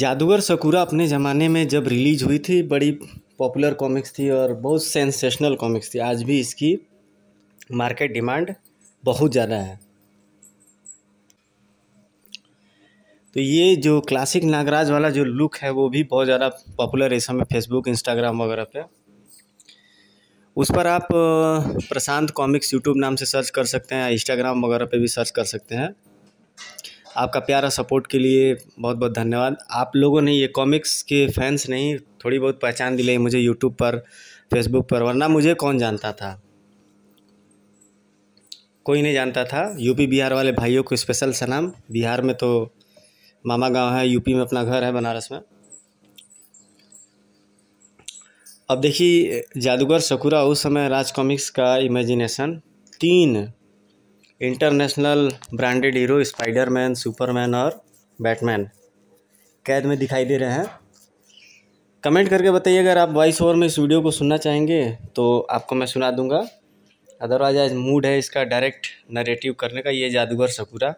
जादूगर सकुरा अपने ज़माने में जब रिलीज़ हुई थी बड़ी पॉपुलर कॉमिक्स थी और बहुत सेंसेशनल कॉमिक्स थी आज भी इसकी मार्केट डिमांड बहुत ज़्यादा है तो ये जो क्लासिक नागराज वाला जो लुक है वो भी बहुत ज़्यादा पॉपुलर है इस समय फेसबुक इंस्टाग्राम वगैरह पे उस पर आप प्रशांत कॉमिक्स यूट्यूब नाम से सर्च कर सकते हैं इंस्टाग्राम वगैरह पे भी सर्च कर सकते हैं आपका प्यारा सपोर्ट के लिए बहुत बहुत धन्यवाद आप लोगों ने ये कॉमिक्स के फैंस नहीं थोड़ी बहुत पहचान दिलाई मुझे यूट्यूब पर फेसबुक पर वरना मुझे कौन जानता था कोई नहीं जानता था यूपी बिहार वाले भाइयों को स्पेशल सलाम बिहार में तो मामा गांव है यूपी में अपना घर है बनारस में अब देखिए जादूगर सकुरा उस समय राज कॉमिक्स का इमेजिनेशन तीन international branded hero Spiderman Superman और बैटमैन कैद में दिखाई दे रहे हैं कमेंट करके बताइए अगर आप वॉइस ओवर में इस वीडियो को सुनना चाहेंगे तो आपको मैं सुना दूंगा अदरवाइज आज मूड है इसका डायरेक्ट नरेटिव करने का ये जादूगर सकूरा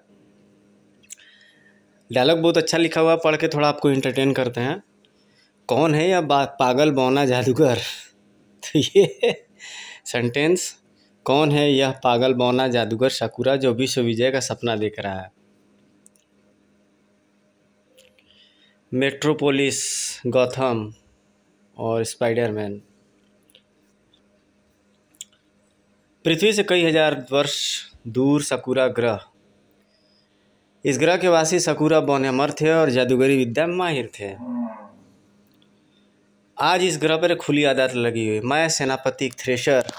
डायलॉग बहुत अच्छा लिखा हुआ पढ़ के थोड़ा आपको इंटरटेन करते हैं कौन है या पागल बौना जादूगर तो ये सेंटेंस कौन है यह पागल बौना जादूगर शकुरा जो विश्व विजय का सपना देख रहा है मेट्रोपोलिस गौथम और स्पाइडरमैन पृथ्वी से कई हजार वर्ष दूर सकुरा ग्रह इस ग्रह के वासी सकुरा बौनेमर थे और जादूगरी विद्या माहिर थे आज इस ग्रह पर खुली आदत लगी हुई मैं सेनापति थ्रेशर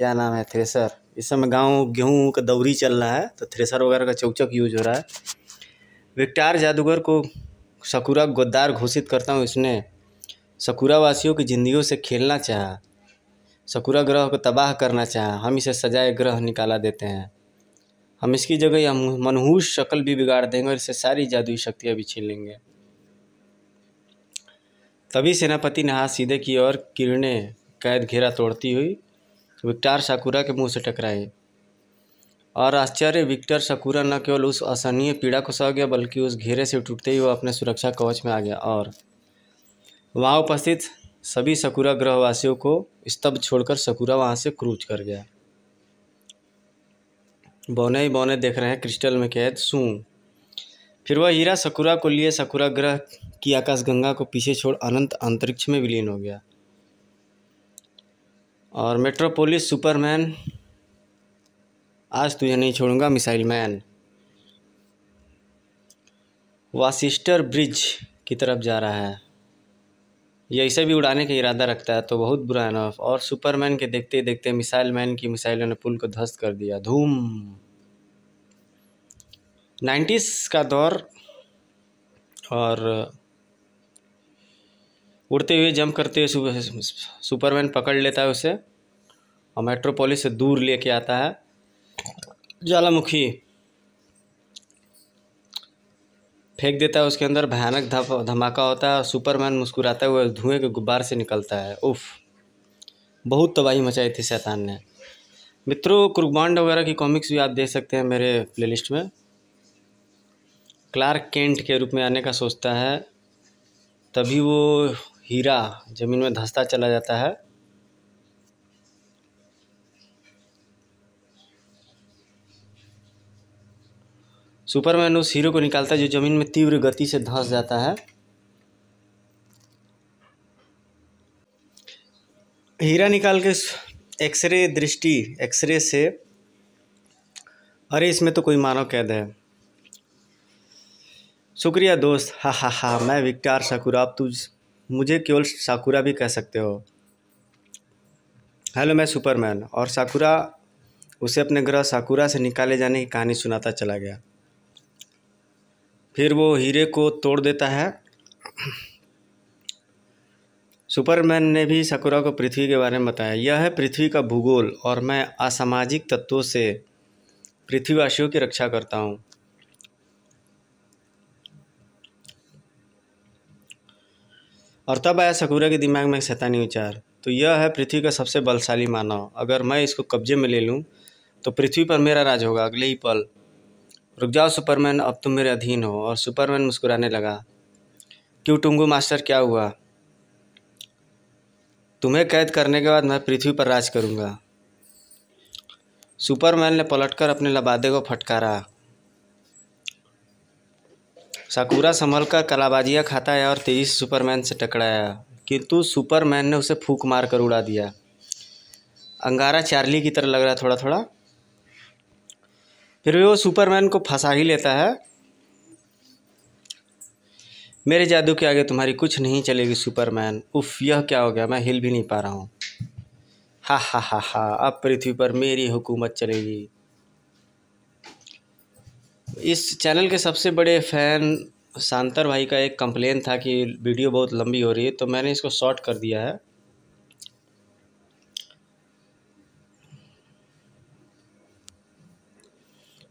क्या नाम है थ्रेसर इस समय गाँव गेहूँ का दौरी चल रहा है तो थ्रेसर वगैरह का चौचक यूज हो रहा है विक्टार जादूगर को सकूरा गद्दार घोषित करता हूँ इसने सकूरा वासियों की जिंदगियों से खेलना चाहा सकूरा ग्रह को तबाह करना चाहा हम इसे सजाए ग्रह निकाला देते हैं हम इसकी जगह हम मनहूस शक्ल भी बिगाड़ देंगे और इससे सारी जादुई शक्तियाँ भी छीन लेंगे तभी सेनापति ने हाथ सीधे की और किरणें कैद घेरा तोड़ती हुई विक्टर साकुरा के मुंह से टकराए और आश्चर्य विक्टर शकूरा न केवल उस असहनीय पीड़ा को सह गया बल्कि उस घेरे से टूटते ही वह अपने सुरक्षा कवच में आ गया और वहाँ उपस्थित सभी सकुरा ग्रहवासियों को स्तब्ध छोड़कर सकुरा वहाँ से क्रूज कर गया बौने ही बौने देख रहे हैं क्रिस्टल में कैद सू फिर वह हीरा सकुरा को लिए सकुरा ग्रह की आकाशगंगा को पीछे छोड़ अनंत अंतरिक्ष में विलीन हो गया और मेट्रोपोलिस सुपरमैन आज तुझे नहीं छोड़ूंगा मिसाइल मैन वासिस्टर ब्रिज की तरफ जा रहा है ये इसे भी उड़ाने का इरादा रखता है तो बहुत बुरा है ना और सुपरमैन के देखते देखते मिसाइल मैन की मिसाइलों ने पुल को ध्वस्त कर दिया धूम नाइन्टीज़ का दौर और उड़ते हुए जंप करते हुए सुपरमैन पकड़ लेता है उसे और मेट्रोपोलिस से दूर लेके आता है ज्वालामुखी फेंक देता है उसके अंदर भयानक धमाका होता है और सुपरमैन मुस्कुराता हुआ धुएं के गुब्बार से निकलता है उफ बहुत तबाही मचाई थी शैतान ने मित्रों कुर्बान्ड वगैरह की कॉमिक्स भी आप देख सकते हैं मेरे प्लेलिस्ट में क्लार्क केंट के रूप में आने का सोचता है तभी वो हीरा ज़मीन में धंसता चला जाता है सुपरमैन उस हीरो को निकालता है जो ज़मीन में तीव्र गति से धंस जाता है हीरा निकाल के एक्सरे दृष्टि एक्सरे से अरे इसमें तो कोई मानव कैद है शुक्रिया दोस्त हा हा हा मैं विक्टार आप तुझ मुझे केवल साकुरा भी कह सकते हो हेलो मैं सुपरमैन और साकुरा उसे अपने ग्रह साकुरा से निकाले जाने की कहानी सुनाता चला गया फिर वो हीरे को तोड़ देता है सुपरमैन ने भी साकुरा को पृथ्वी के बारे में बताया यह है पृथ्वी का भूगोल और मैं असामाजिक तत्वों से पृथ्वीवासियों की रक्षा करता हूँ और तब आया सकुरा के दिमाग में एक शैतानी विचार तो यह है पृथ्वी का सबसे बलशाली मानव अगर मैं इसको कब्जे में ले लूँ तो पृथ्वी पर मेरा राज होगा अगले ही पल रुक जाओ सुपरमैन अब तुम मेरे अधीन हो और सुपरमैन मुस्कुराने लगा क्यों टुंगू मास्टर क्या हुआ तुम्हें कैद करने के बाद मैं पृथ्वी पर राज करूँगा सुपरमैन ने पलटकर अपने लबादे को फटकारा साकुरा संभल कर कलाबाजिया खाता है और तेज़ी से सुपरमैन से टकराया किंतु सुपरमैन ने उसे फूक मार कर उड़ा दिया अंगारा चार्ली की तरह लग रहा थोड़ा थोड़ा फिर भी वो सुपरमैन को फंसा ही लेता है मेरे जादू के आगे तुम्हारी कुछ नहीं चलेगी सुपरमैन उफ यह क्या हो गया मैं हिल भी नहीं पा रहा हूँ हा हा हा हा अब पृथ्वी पर मेरी हुकूमत चलेगी इस चैनल के सबसे बड़े फ़ैन शांतर भाई का एक कंप्लेन था कि वीडियो बहुत लंबी हो रही है तो मैंने इसको शॉर्ट कर दिया है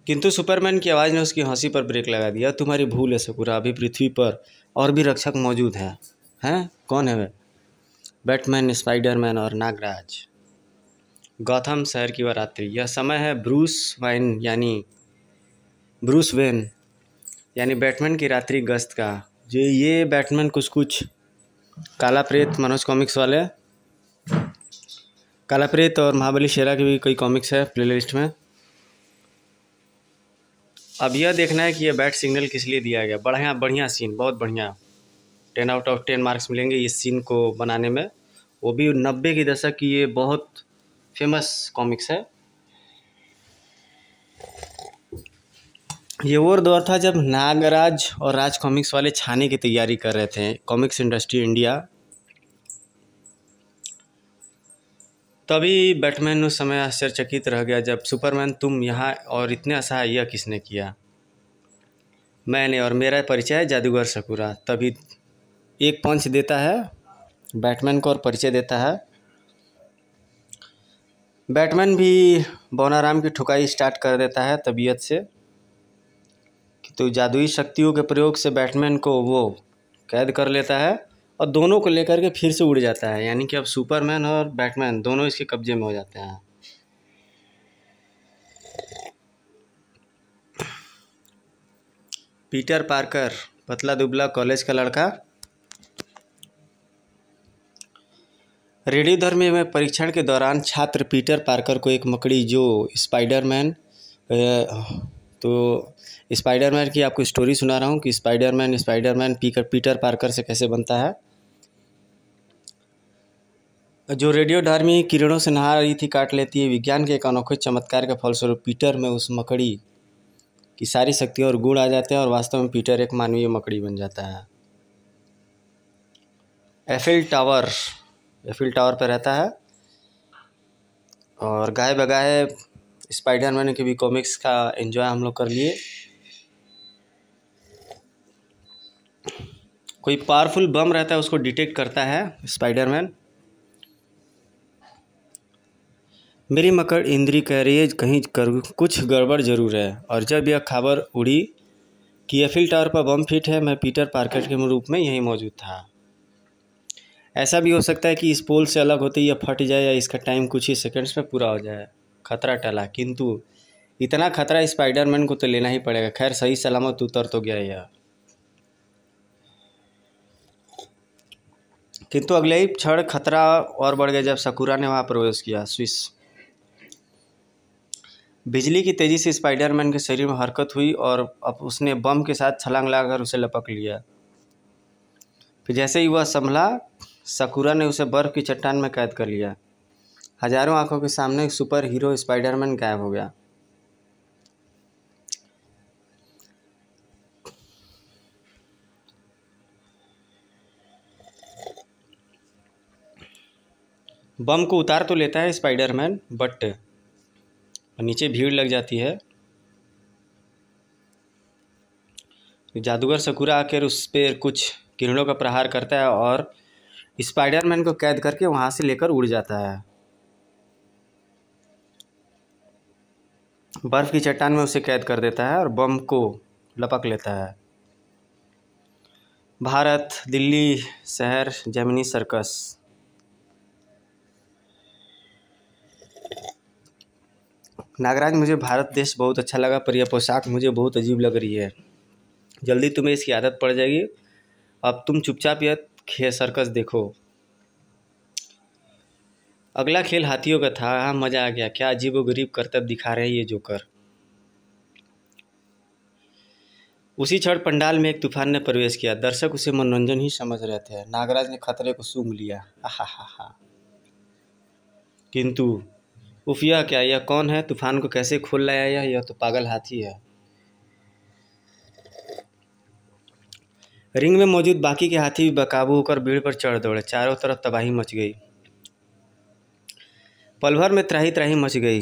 किंतु सुपरमैन की आवाज़ ने उसकी हंसी पर ब्रेक लगा दिया तुम्हारी भूल है सकुरा अभी पृथ्वी पर और भी रक्षक मौजूद हैं हैं कौन है वे बैटमैन स्पाइडरमैन और नागराज गौतम शहर की वरात्रि यह समय है ब्रूस वाइन यानी ब्रूस वेन यानी बैटमैन की रात्रि गश्त का जो ये बैटमैन कुछ कुछ काला प्रेत मनोज कॉमिक्स वाले काला प्रेत और महाबली शेरा के भी कई कॉमिक्स है प्लेलिस्ट में अब यह देखना है कि यह बैट सिग्नल किस लिए दिया गया बढ़िया बढ़िया सीन बहुत बढ़िया ten out of ten marks मिलेंगे इस सीन को बनाने में वो भी नब्बे की दशक की ये बहुत फेमस कॉमिक्स है ये वो दौर था जब नागराज और राज कॉमिक्स वाले छाने की तैयारी कर रहे थे कॉमिक्स इंडस्ट्री इंडिया तभी बैटमैन उस समय आश्चर्यचकित रह गया जब सुपरमैन तुम यहाँ और इतने असहाय यह किसने किया मैंने और मेरा परिचय जादूगर सकूरा तभी एक पंच देता है बैटमैन को और परिचय देता है बैटमैन भी बोनाराम की ठुकाई स्टार्ट कर देता है तबीयत से तो जादुई शक्तियों के प्रयोग से बैटमैन को वो कैद कर लेता है और दोनों को लेकर के फिर से उड़ जाता है यानी कि अब सुपरमैन और बैटमैन दोनों इसके कब्जे में हो जाते हैं पीटर पार्कर पतला दुबला कॉलेज का लड़का रेडियोधर्मी में परीक्षण के दौरान छात्र पीटर पार्कर को एक मकड़ी जो स्पाइडरमैन तो स्पाइडरमैन की आपको स्टोरी सुना रहा हूँ कि स्पाइडरमैन स्पाइडरमैन पीकर पीटर पार्कर से कैसे बनता है जो रेडियो धर्मी किरणों से नहा रही थी काट लेती है विज्ञान के एक अनोखे चमत्कार के फलस्वरूप पीटर में उस मकड़ी की सारी शक्ति और गुण आ जाते हैं और वास्तव में पीटर एक मानवीय मकड़ी बन जाता है एफिल टावर एफिल टावर पर रहता है और गाय बगाए स्पाइडरमैन की भी कॉमिक्स का एंजॉय हम लोग कर लिए कोई पावरफुल बम रहता है उसको डिटेक्ट करता है स्पाइडरमैन मेरी मकर इंद्री कह रही है कहीं कर, कुछ गड़बड़ जरूर है और जब यह खबर उड़ी कि एफिल टावर पर बम फिट है मैं पीटर पार्कर के रूप में यहीं मौजूद था ऐसा भी हो सकता है कि इस पोल से अलग होते ही यह फट जाए या इसका टाइम कुछ ही सेकंड्स में पूरा हो जाए खतरा टला किंतु इतना खतरा स्पाइडरमैन को तो लेना ही पड़ेगा खैर सही सलामत उतर तो गया यह किंतु अगले ही क्षण खतरा और बढ़ गया जब सकुरा ने वहाँ प्रवेश किया स्विस बिजली की तेज़ी से स्पाइडरमैन के शरीर में हरकत हुई और अब उसने बम के साथ छलांग लगाकर उसे लपक लिया फिर जैसे ही वह संभला सकुरा ने उसे बर्फ़ की चट्टान में कैद कर लिया हजारों आंखों के सामने सुपर हीरो स्पाइडरमैन गायब हो गया बम को उतार तो लेता है स्पाइडरमैन बट नीचे भीड़ लग जाती है जादूगर सकुरा आकर उस पर कुछ किरणों का प्रहार करता है और स्पाइडरमैन को कैद करके वहाँ से लेकर उड़ जाता है बर्फ़ की चट्टान में उसे कैद कर देता है और बम को लपक लेता है भारत दिल्ली शहर जमिनी सर्कस नागराज मुझे भारत देश बहुत अच्छा लगा पर यह पोशाक मुझे बहुत अजीब लग रही है जल्दी तुम्हें इसकी आदत पड़ जाएगी अब तुम चुपचाप यह खे सर्कस देखो अगला खेल हाथियों का था हाँ मज़ा आ गया क्या अजीब गरीब करतब दिखा रहे हैं ये जोकर उसी क्षण पंडाल में एक तूफान ने प्रवेश किया दर्शक उसे मनोरंजन ही समझ रहे थे नागराज ने खतरे को सूंघ लिया आहा किंतु उफिया क्या यह कौन है तूफान को कैसे खोल लाया यह यह तो पागल हाथी है रिंग में मौजूद बाकी के हाथी भी बेकाबू होकर भीड़ पर चढ़ दौड़े चारों तरफ तबाही मच गई पल भर में त्राही त्राही मच गई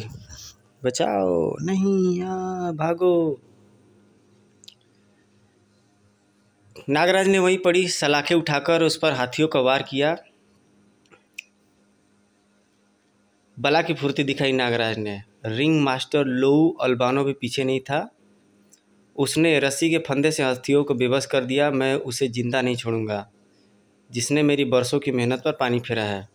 बचाओ नहीं आ भागो नागराज ने वहीं पड़ी सलाखें उठाकर उस पर हाथियों का वार किया बला की फुर्ती दिखाई नागराज ने रिंग मास्टर लोऊ अल्बानो भी पीछे नहीं था उसने रस्सी के फंदे से हस्तियों को बेबस कर दिया मैं उसे ज़िंदा नहीं छोड़ूंगा जिसने मेरी बरसों की मेहनत पर पानी फेरा है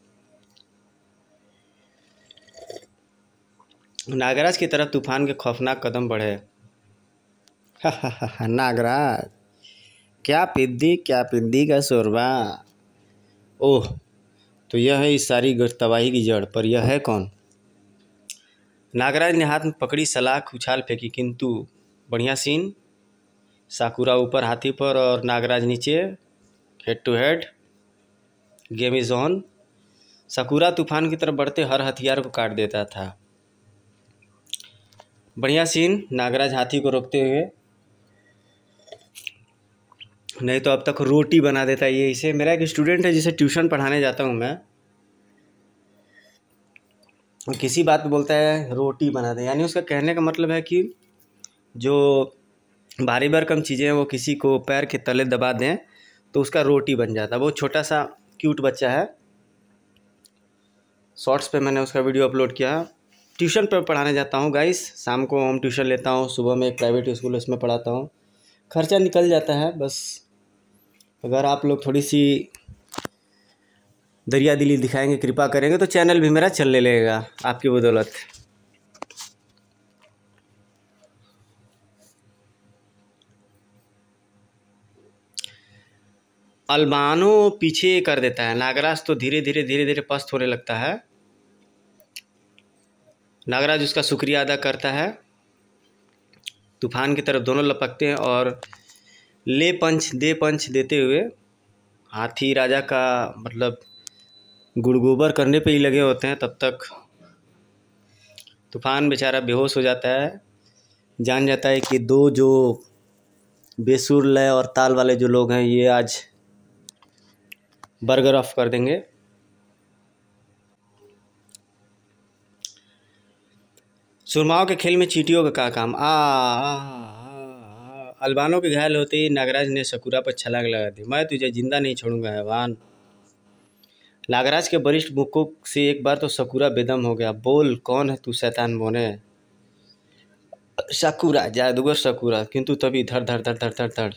नागराज की तरफ तूफान के खौफनाक कदम बढ़े नागराज क्या पिद्दी क्या पिद्दी का शोरबा ओह तो यह है इस सारी तबाही की जड़ पर यह है कौन नागराज ने हाथ में पकड़ी सलाख उछाल फेंकी किंतु बढ़िया सीन साकुरा ऊपर हाथी पर और नागराज नीचे head to head game is on Sakura तूफान की तरफ बढ़ते हर हथियार को काट देता था बढ़िया सीन नागराज हाथी को रोकते हुए नहीं तो अब तक रोटी बना देता ये इसे मेरा एक स्टूडेंट है जिसे ट्यूशन पढ़ाने जाता हूँ मैं और किसी बात पे बोलता है रोटी बना दे यानी उसका कहने का मतलब है कि जो भारी भरकम चीज़ें हैं वो किसी को पैर के तले दबा दें तो उसका रोटी बन जाता है वो छोटा सा क्यूट बच्चा है शॉर्ट्स पे मैंने उसका वीडियो अपलोड किया ट्यूशन पर पढ़ाने जाता हूँ गाइस शाम को होम ट्यूशन लेता हूँ सुबह में एक प्राइवेट स्कूल उसमें पढ़ाता हूँ खर्चा निकल जाता है बस अगर आप लोग थोड़ी सी दरिया दिली दिखाएंगे कृपा करेंगे तो चैनल भी मेरा चलने लगेगा आपकी बदौलत अलबानो पीछे कर देता है नागराज तो धीरे धीरे धीरे धीरे पस्त होने लगता है नागराज उसका शुक्रिया अदा करता है तूफान की तरफ दोनों लपकते हैं और ले पंच दे पंच देते हुए हाथी राजा का मतलब गुड़गोबर करने पे ही लगे होते हैं तब तक तूफान बेचारा बेहोश हो जाता है जान जाता है कि दो जो बेसुर लय और ताल वाले जो लोग हैं ये आज बर्गर ऑफ कर देंगे सुरमाओं के खेल में चीटियों का क्या काम आ, अलबानों के घायल होते ही नागराज ने सकुरा पर छलांग लगा दी मैं तुझे जिंदा नहीं छोड़ूंगा हैवान नागराज के वरिष्ठ मुक्कों से एक बार तो सकुरा बेदम हो गया बोल कौन है तू शैतान बोने सकुरा जादूगर सकुरा किंतु तभी धड़ धड़ धड़ धड़ धड़ धड़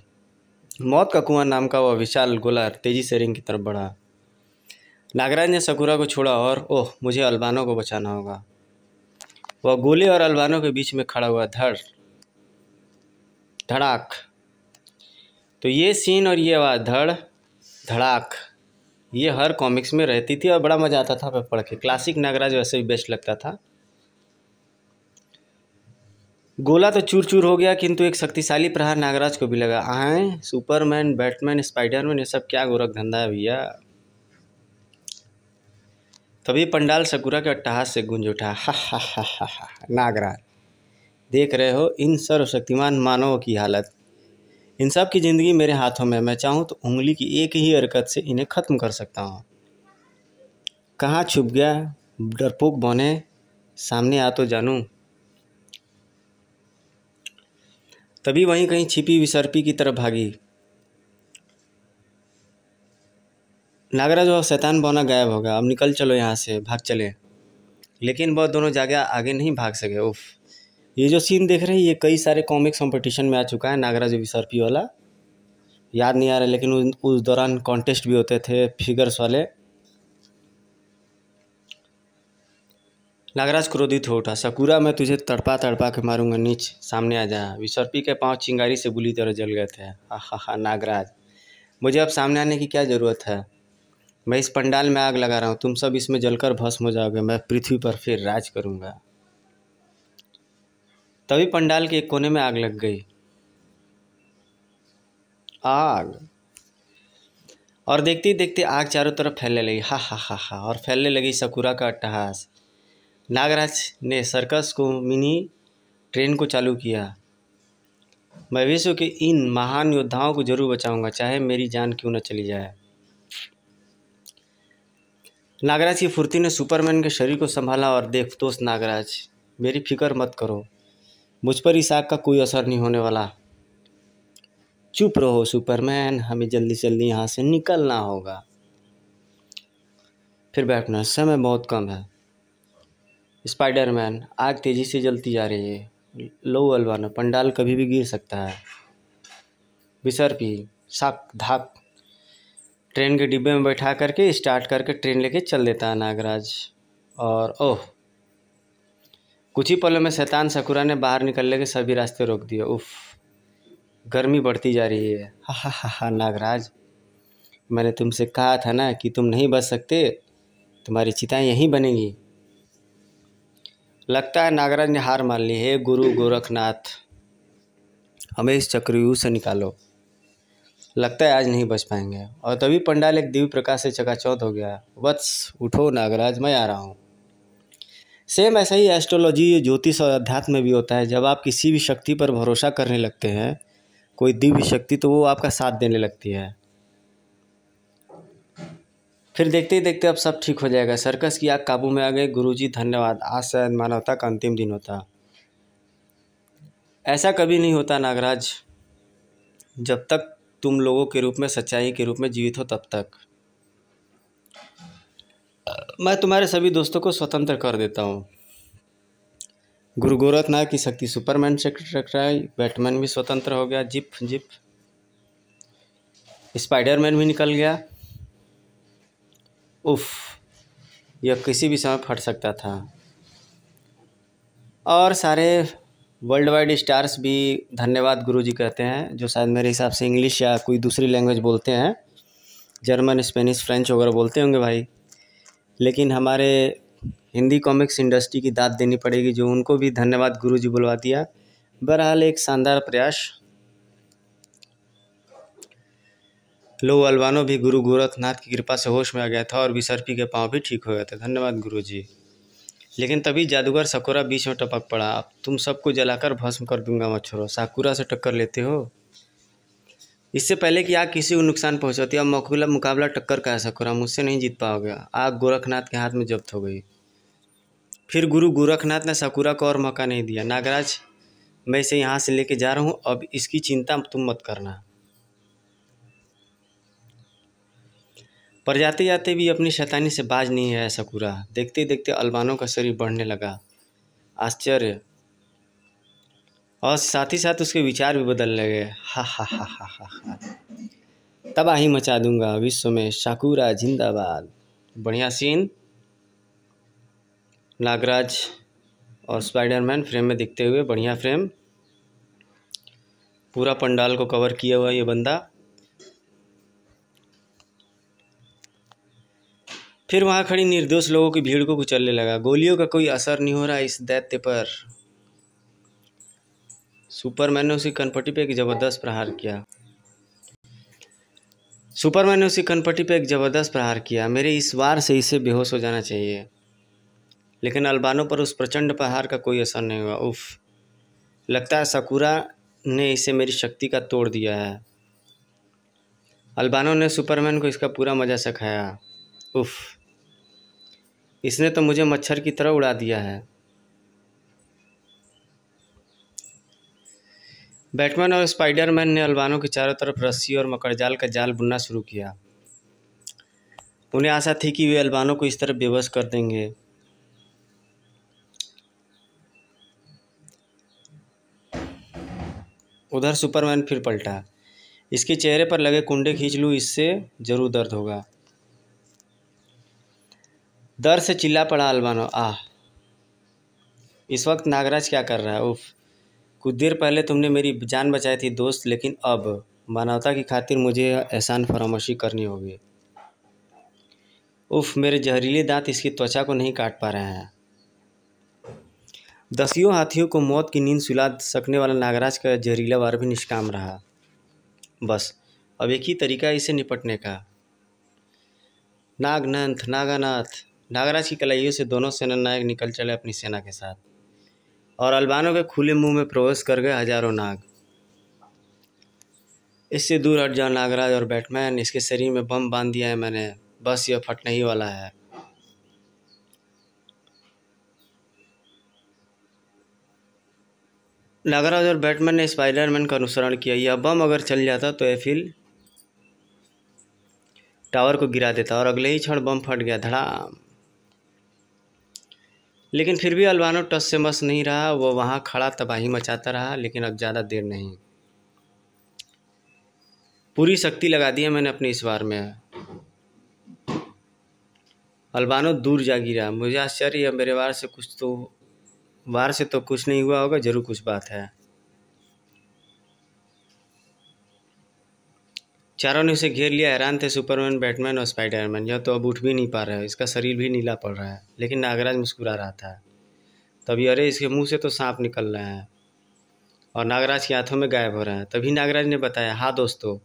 मौत का कुआं नाम का वह विशाल गोला तेजी से रिंग की तरफ बढ़ा नागराज ने सकुरा को छोड़ा और ओह मुझे अलबानों को बचाना होगा वह गोले और अलवानों के बीच में खड़ा हुआ धड़ धड़ाक तो ये सीन और ये आवाज़ धड़ धड़ाक ये हर कॉमिक्स में रहती थी और बड़ा मज़ा आता था पढ़ के क्लासिक नागराज वैसे भी बेस्ट लगता था गोला तो चूर चूर हो गया किंतु एक शक्तिशाली प्रहार नागराज को भी लगा आए सुपरमैन बैटमैन स्पाइडरमैन ये सब क्या गोरख धंधा है भैया तभी पंडाल सकुरा के अट्टहास से गूंज उठा हा हा हा हा हा नागराज देख रहे हो इन सर्वशक्तिमान मानवों की हालत इन सब की ज़िंदगी मेरे हाथों में मैं चाहूँ तो उंगली की एक ही हरकत से इन्हें ख़त्म कर सकता हूँ कहाँ छुप गया डरपोक बौने सामने आ तो जानू तभी वहीं कहीं छिपी विसर्पी की तरफ भागी नागराज और शैतान बौना गायब हो गया अब निकल चलो यहाँ से भाग चले लेकिन वह दोनों जागे आगे नहीं भाग सके उफ ये जो सीन देख रहे हैं ये कई सारे कॉमिक्स कॉम्पिटिशन में आ चुका है नागराज विसर्पी वाला याद नहीं आ रहा लेकिन उस, दौरान कॉन्टेस्ट भी होते थे फिगर्स वाले नागराज क्रोधित हो उठा सकूरा मैं तुझे तड़पा तड़पा के मारूंगा नीच सामने आ जा विसर्पी के पाँव चिंगारी से बुली तरह जल गए थे हाँ हा हा नागराज मुझे अब सामने आने की क्या ज़रूरत है मैं इस पंडाल में आग लगा रहा हूँ तुम सब इसमें जलकर भस्म हो जाओगे मैं पृथ्वी पर फिर राज करूँगा तभी पंडाल के एक कोने में आग लग गई आग और देखते ही देखते आग चारों तरफ फैलने लगी हा हा हा हा और फैलने लगी सकुरा का अट्टहास नागराज ने सर्कस को मिनी ट्रेन को चालू किया मैं विश्व के इन महान योद्धाओं को जरूर बचाऊंगा चाहे मेरी जान क्यों न चली जाए नागराज की फुर्ती ने सुपरमैन के शरीर को संभाला और देख दोस्त नागराज मेरी फिक्र मत करो मुझ पर इस आग का कोई असर नहीं होने वाला चुप रहो सुपरमैन हमें जल्दी जल्दी यहाँ से निकलना होगा फिर बैठना समय बहुत कम है स्पाइडरमैन आग तेज़ी से जलती जा रही है लो अलवाना पंडाल कभी भी गिर सकता है विसर्पी शाक धाक ट्रेन के डिब्बे में बैठा करके स्टार्ट करके ट्रेन लेके चल देता है नागराज और ओह कुछ ही पलों में शैतान सकुरा ने बाहर निकलने के सभी रास्ते रोक दिए उफ गर्मी बढ़ती जा रही है हा हा हा हा नागराज मैंने तुमसे कहा था ना कि तुम नहीं बच सकते तुम्हारी चिताएं यहीं बनेंगी लगता है नागराज ने हार मान ली है गुरु गोरखनाथ हमें इस चक्रव्यूह से निकालो लगता है आज नहीं बच पाएंगे और तभी पंडाल एक दिव्य प्रकाश से चकाचौंध हो गया वत्स उठो नागराज मैं आ रहा हूँ सेम ऐसा ही एस्ट्रोलॉजी ज्योतिष और अध्यात्म में भी होता है जब आप किसी भी शक्ति पर भरोसा करने लगते हैं कोई दिव्य शक्ति तो वो आपका साथ देने लगती है फिर देखते ही देखते अब सब ठीक हो जाएगा सर्कस की आग काबू में आ गई गुरुजी धन्यवाद आज शायद मानवता का अंतिम दिन होता ऐसा कभी नहीं होता नागराज जब तक तुम लोगों के रूप में सच्चाई के रूप में जीवित हो तब तक मैं तुम्हारे सभी दोस्तों को स्वतंत्र कर देता हूँ गुरु गोरखनाथ की शक्ति सुपरमैन से है बैटमैन भी स्वतंत्र हो गया जिप जिप स्पाइडरमैन भी निकल गया उफ यह किसी भी समय फट सकता था और सारे वर्ल्ड वाइड स्टार्स भी धन्यवाद गुरु जी कहते हैं जो शायद मेरे हिसाब से इंग्लिश या कोई दूसरी लैंग्वेज बोलते हैं जर्मन स्पेनिश फ्रेंच वगैरह बोलते होंगे भाई लेकिन हमारे हिंदी कॉमिक्स इंडस्ट्री की दाद देनी पड़ेगी जो उनको भी धन्यवाद गुरु जी बुलवा दिया बहरहाल एक शानदार प्रयास लो अलवानो भी गुरु गोरखनाथ की कृपा से होश में आ गया था और भी के पाँव भी ठीक हो गए थे धन्यवाद गुरु जी लेकिन तभी जादूगर सकोरा बीच में टपक पड़ा तुम सबको जलाकर भस्म कर दूंगा मच्छरों साकुरा से टक्कर लेते हो इससे पहले कि आग किसी को नुकसान पहुंचाती अब मुकाबला टक्कर का है सकोरा मुझसे नहीं जीत पाओगे आग गोरखनाथ के हाथ में जब्त हो गई फिर गुरु गोरखनाथ ने सकुरा को और मौका नहीं दिया नागराज मैं इसे यहाँ से लेके जा रहा हूँ अब इसकी चिंता तुम मत करना पर जाते जाते भी अपनी शैतानी से बाज नहीं आया कूरा देखते देखते अलबानों का शरीर बढ़ने लगा आश्चर्य और साथ ही साथ उसके विचार भी बदलने लगे हा हा हा हा हा हा मचा दूंगा विश्व में शाकूरा जिंदाबाद बढ़िया सीन नागराज और स्पाइडरमैन फ्रेम में दिखते हुए बढ़िया फ्रेम पूरा पंडाल को कवर किया हुआ ये बंदा फिर वहाँ खड़ी निर्दोष लोगों की भीड़ को कुचलने लगा गोलियों का कोई असर नहीं हो रहा इस दैत्य पर सुपरमैन ने उसी कनपट्टी पे एक ज़बरदस्त प्रहार किया सुपरमैन ने उसी कनपट्टी पे एक ज़बरदस्त प्रहार किया मेरे इस वार से इसे बेहोश हो जाना चाहिए लेकिन अलबानों पर उस प्रचंड प्रहार का कोई असर नहीं हुआ उफ लगता है सकूरा ने इसे मेरी शक्ति का तोड़ दिया है अलबानों ने सुपरमैन को इसका पूरा मज़ा सखाया उफ़ इसने तो मुझे मच्छर की तरह उड़ा दिया है बैटमैन और स्पाइडरमैन ने अलवानों के चारों तरफ रस्सी और मकड़जाल का जाल बुनना शुरू किया उन्हें आशा थी कि वे अलवानों को इस तरह बेबस कर देंगे उधर सुपरमैन फिर पलटा इसके चेहरे पर लगे कुंडे खींच लूँ इससे ज़रूर दर्द होगा दर से चिल्ला पड़ा अलबानो आह इस वक्त नागराज क्या कर रहा है उफ कुछ देर पहले तुमने मेरी जान बचाई थी दोस्त लेकिन अब मानवता की खातिर मुझे एहसान फरामोशी करनी होगी उफ मेरे जहरीले दांत इसकी त्वचा को नहीं काट पा रहे हैं दसियों हाथियों को मौत की नींद सुला सकने वाला नागराज का जहरीला वार भी निष्काम रहा बस अब एक ही तरीका इसे निपटने का नागनंथ नागानाथ नागराज की कलाइयों से दोनों सेना नायक निकल चले अपनी सेना के साथ और अल्बानों के खुले मुंह में प्रवेश कर गए हजारों नाग इससे दूर हट जाओ नागराज और बैटमैन इसके शरीर में बम बांध दिया है मैंने बस यह फटने ही वाला है नागराज और बैटमैन ने स्पाइडरमैन का अनुसरण किया यह बम अगर चल जाता तो एफिल टावर को गिरा देता और अगले ही क्षण बम फट गया धड़ाम लेकिन फिर भी अल्वानो टस से मस नहीं रहा वह वहाँ खड़ा तबाही मचाता रहा लेकिन अब ज़्यादा देर नहीं पूरी शक्ति लगा दी है मैंने अपने इस बार में अल्बानो दूर जा गिरा मुझे आश्चर्य है मेरे वार से कुछ तो वार से तो कुछ नहीं हुआ होगा ज़रूर कुछ बात है चारों ने उसे घेर लिया हैरान थे सुपरमैन बैटमैन और स्पाइडरमैन यह तो अब उठ भी नहीं पा रहा है इसका शरीर भी नीला पड़ रहा है लेकिन नागराज मुस्कुरा रहा था तभी अरे इसके मुंह से तो सांप निकल रहे हैं और नागराज के हाथों में गायब हो रहे हैं तभी नागराज ने बताया हाँ दोस्तों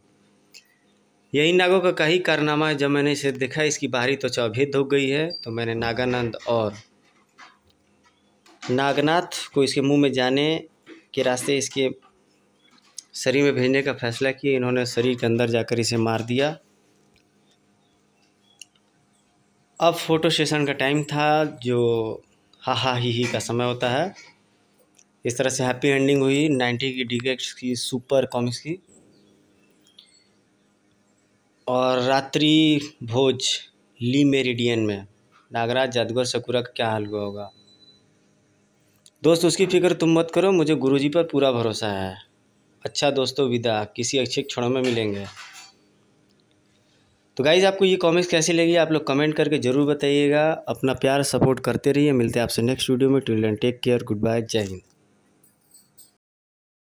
यही नागों का कही कारनामा है जब मैंने इसे देखा इसकी बाहरी त्वचा तो अभेद हो गई है तो मैंने नागानंद और नागनाथ को इसके मुंह में जाने के रास्ते इसके सरी में भेजने का फ़ैसला किया इन्होंने सरी के अंदर जाकर इसे मार दिया अब फ़ोटो सेशन का टाइम था जो हा हा ही ही का समय होता है इस तरह से हैप्पी एंडिंग हुई नाइन्टी की डिकेट्स की सुपर कॉमिक्स की और रात्रि भोज ली मेरिडियन में नागराज जादूगर सकुरा का क्या हाल हुआ होगा दोस्त उसकी फिक्र तुम मत करो मुझे गुरुजी पर पूरा भरोसा है अच्छा दोस्तों विदा किसी अच्छे क्षणों में मिलेंगे तो गाइज़ आपको ये कॉमिक्स कैसी लगी आप लोग कमेंट करके ज़रूर बताइएगा अपना प्यार सपोर्ट करते रहिए मिलते हैं आपसे नेक्स्ट वीडियो में till take care goodbye जय हिंद